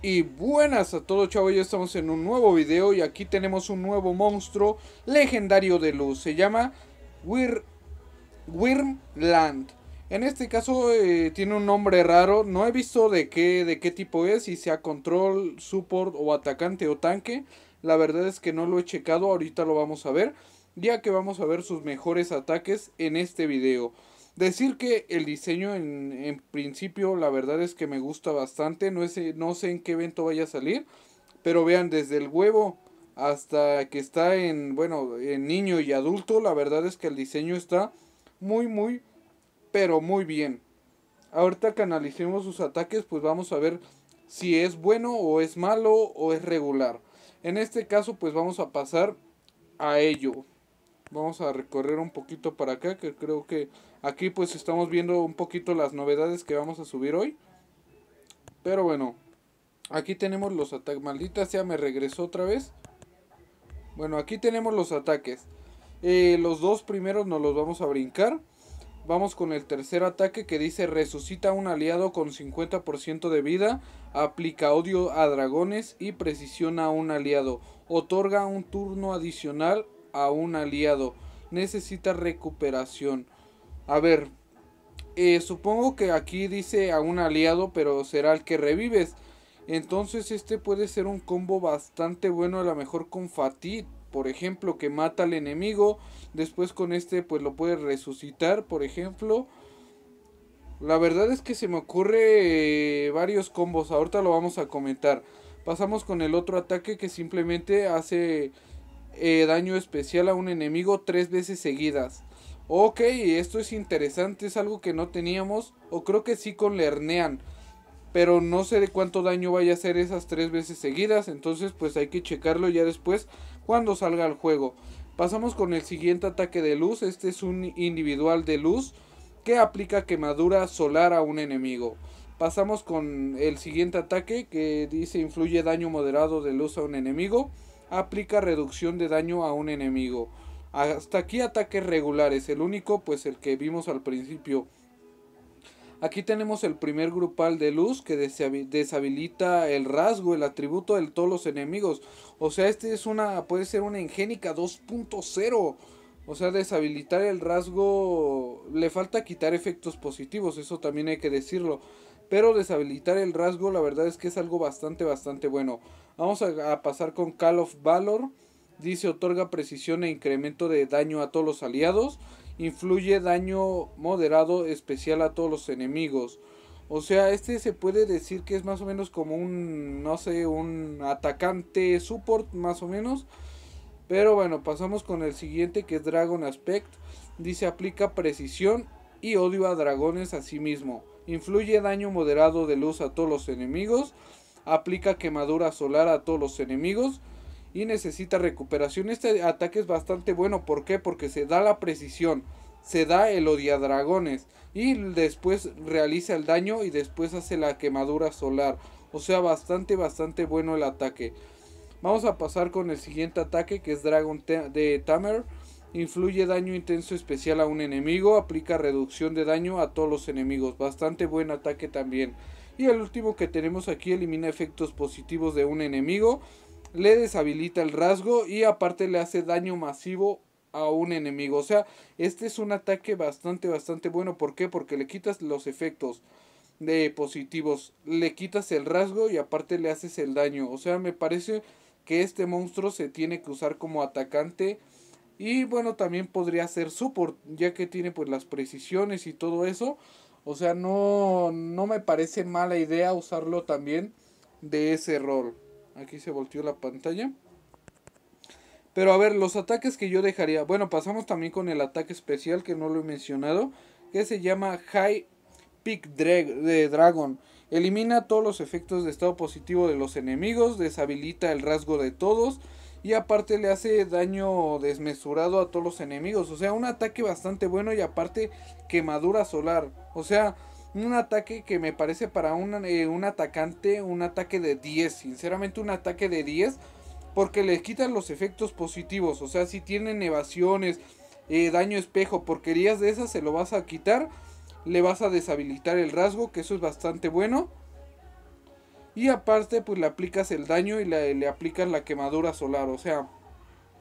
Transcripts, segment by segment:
Y buenas a todos chavos, ya estamos en un nuevo video y aquí tenemos un nuevo monstruo legendario de luz. Se llama Weir... Wyrmland. En este caso eh, tiene un nombre raro, no he visto de qué, de qué tipo es, si sea control, support o atacante o tanque. La verdad es que no lo he checado, ahorita lo vamos a ver, ya que vamos a ver sus mejores ataques en este video. Decir que el diseño en, principio la verdad es que me gusta bastante, no, no sé en qué evento vaya a salir, pero vean, desde el huevo hasta que está en, bueno, en niño y adulto, la verdad es que el diseño está muy, muy, pero muy bien. Ahorita que analicemos sus ataques, pues vamos a ver si es bueno o es malo o es regular. En este caso, pues vamos a pasar a ello. Vamos a recorrer un poquito para acá, que creo que aquí pues estamos viendo un poquito las novedades que vamos a subir hoy. Pero bueno, aquí tenemos los ataques. Maldita sea, me regresó otra vez. Bueno, aquí tenemos los ataques. Eh, los dos primeros nos los vamos a brincar. Vamos con el tercer ataque que dice resucita a un aliado con 50% de vida, aplica odio a dragones y precisiona a un aliado. Otorga un turno adicional a un aliado. Necesita recuperación. A ver, eh, supongo que aquí dice a un aliado, pero será el que revives. Entonces este puede ser un combo bastante bueno, a lo mejor con Fatid, por ejemplo, que mata al enemigo. Después con este pues lo puede resucitar, por ejemplo. La verdad es que se me ocurre eh, varios combos, ahorita lo vamos a comentar. Pasamos con el otro ataque que simplemente hace eh, daño especial a un enemigo tres veces seguidas. Ok, esto es interesante, es algo que no teníamos. O creo que sí con Lernean. Pero no sé de cuánto daño vaya a hacer esas tres veces seguidas. Entonces pues hay que checarlo ya después cuando salga al juego. Pasamos con el siguiente ataque de luz. Este es un individual de luz que aplica quemadura solar a un enemigo. Pasamos con el siguiente ataque que dice influye daño moderado de luz a un enemigo aplica reducción de daño a un enemigo. Hasta aquí ataques regulares, el único pues el que vimos al principio. Aquí tenemos el primer grupal de luz que deshabilita el rasgo, el atributo de todos los enemigos. O sea, este es una, puede ser una engénica 2.0. O sea, deshabilitar el rasgo le falta quitar efectos positivos, eso también hay que decirlo. Pero deshabilitar el rasgo la verdad es que es algo bastante, bastante bueno. Vamos a, pasar con Call of Valor. Dice otorga precisión e incremento de daño a todos los aliados. Influye daño moderado especial a todos los enemigos. O sea, este se puede decir que es más o menos como un, no sé, un atacante support más o menos. Pero bueno, pasamos con el siguiente que es Dragon Aspect. Dice aplica precisión y odio a dragones a sí mismo influye daño moderado de luz a todos los enemigos, aplica quemadura solar a todos los enemigos y necesita recuperación. Este ataque es bastante bueno, ¿por qué? Porque se da la precisión, se da el dragones y después realiza el daño y después hace la quemadura solar. O sea, bastante, bastante bueno el ataque. Vamos a pasar con el siguiente ataque que es Dragon de Tamer. Influye daño intenso especial a un enemigo. Aplica reducción de daño a todos los enemigos. Bastante buen ataque también. Y el último que tenemos aquí elimina efectos positivos de un enemigo. Le deshabilita el rasgo y aparte le hace daño masivo a un enemigo. O sea, este es un ataque bastante, bastante bueno. ¿Por qué? Porque le quitas los efectos de positivos. Le quitas el rasgo y aparte le haces el daño. O sea, me parece que este monstruo se tiene que usar como atacante y bueno, también podría ser support, ya que tiene pues las precisiones y todo eso. O sea, no, no me parece mala idea usarlo también de ese rol. Aquí se volteó la pantalla. Pero a ver, los ataques que yo dejaría. Bueno, pasamos también con el ataque especial que no lo he mencionado. Que se llama High Peak de Dragon. Elimina todos los efectos de estado positivo de los enemigos. Deshabilita el rasgo de todos y aparte le hace daño desmesurado a todos los enemigos. O sea, un ataque bastante bueno y aparte quemadura solar. O sea, un ataque que me parece para un, eh, atacante un ataque de 10. Sinceramente un ataque de 10 porque le quitan los efectos positivos. O sea, si tienen evasiones, eh, daño espejo, porquerías de esas, se lo vas a quitar. Le vas a deshabilitar el rasgo, que eso es bastante bueno. Y aparte, pues le aplicas el daño y le, le aplicas la quemadura solar. O sea,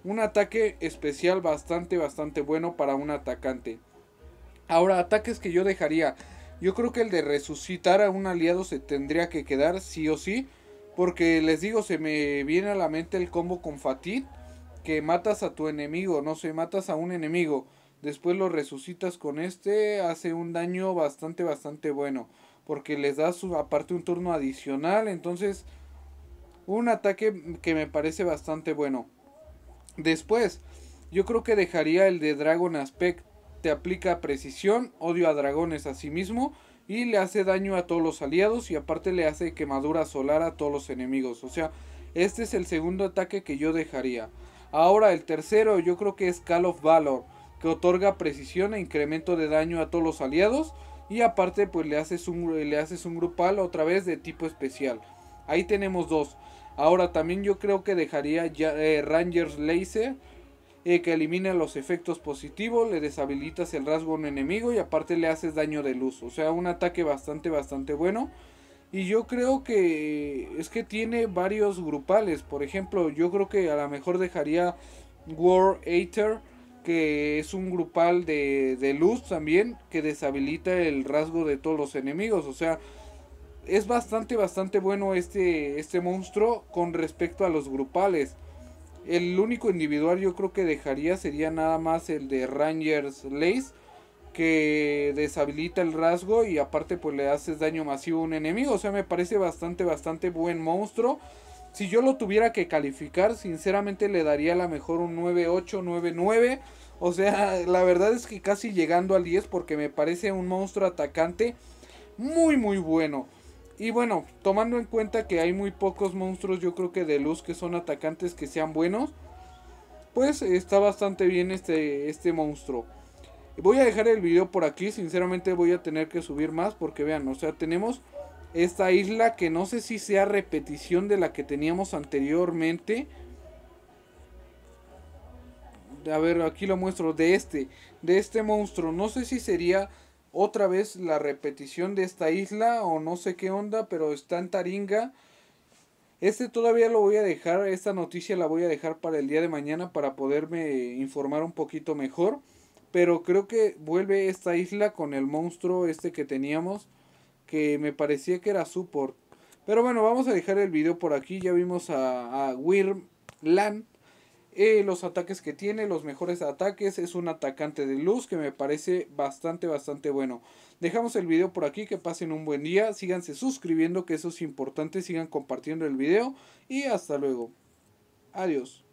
un ataque especial bastante, bastante bueno para un atacante. Ahora, ataques que yo dejaría. Yo creo que el de resucitar a un aliado se tendría que quedar sí o sí. Porque les digo, se me viene a la mente el combo con Fatid. Que matas a tu enemigo, no sé, matas a un enemigo. Después lo resucitas con este. Hace un daño bastante, bastante bueno porque les da su, aparte un turno adicional. Entonces, un ataque que me parece bastante bueno. Después, yo creo que dejaría el de Dragon Aspect. Te aplica precisión, odio a dragones a sí mismo y le hace daño a todos los aliados y aparte le hace quemadura solar a todos los enemigos. O sea, este es el segundo ataque que yo dejaría. Ahora el tercero yo creo que es Call of Valor, que otorga precisión e incremento de daño a todos los aliados. Y aparte, pues le haces un, le haces un grupal otra vez de tipo especial. Ahí tenemos dos. Ahora también yo creo que dejaría eh, Rangers Laser eh, que elimina los efectos positivos, le deshabilitas el rasgo a un enemigo y aparte le haces daño de luz. O sea, un ataque bastante, bastante bueno. Y yo creo que es que tiene varios grupales. Por ejemplo, yo creo que a lo mejor dejaría War Eater que es un grupal de, luz también que deshabilita el rasgo de todos los enemigos. O sea, es bastante, bastante bueno este, este monstruo con respecto a los grupales. El único individual yo creo que dejaría sería nada más el de Rangers Lace que deshabilita el rasgo y aparte pues le haces daño masivo a un enemigo. O sea, me parece bastante, bastante buen monstruo. Si yo lo tuviera que calificar, sinceramente le daría a lo mejor un 9-8, 9-9. O sea, la verdad es que casi llegando al 10 porque me parece un monstruo atacante muy muy bueno. Y bueno, tomando en cuenta que hay muy pocos monstruos yo creo que de luz que son atacantes que sean buenos, pues está bastante bien este, este monstruo. Voy a dejar el video por aquí, sinceramente voy a tener que subir más porque vean, o sea, tenemos esta isla que no sé si sea repetición de la que teníamos anteriormente. A ver, aquí lo muestro. De este. De este monstruo. No sé si sería otra vez la repetición de esta isla o no sé qué onda. Pero está en Taringa. Este todavía lo voy a dejar, esta noticia la voy a dejar para el día de mañana para poderme informar un poquito mejor. Pero creo que vuelve esta isla con el monstruo este que teníamos que me parecía que era support. Pero bueno, vamos a dejar el video por aquí. Ya vimos a, a Wyrm Lan. Eh, los ataques que tiene, los mejores ataques. Es un atacante de luz que me parece bastante, bastante bueno. Dejamos el video por aquí. Que pasen un buen día. Síganse suscribiendo, que eso es importante. Sigan compartiendo el video. Y hasta luego. Adiós.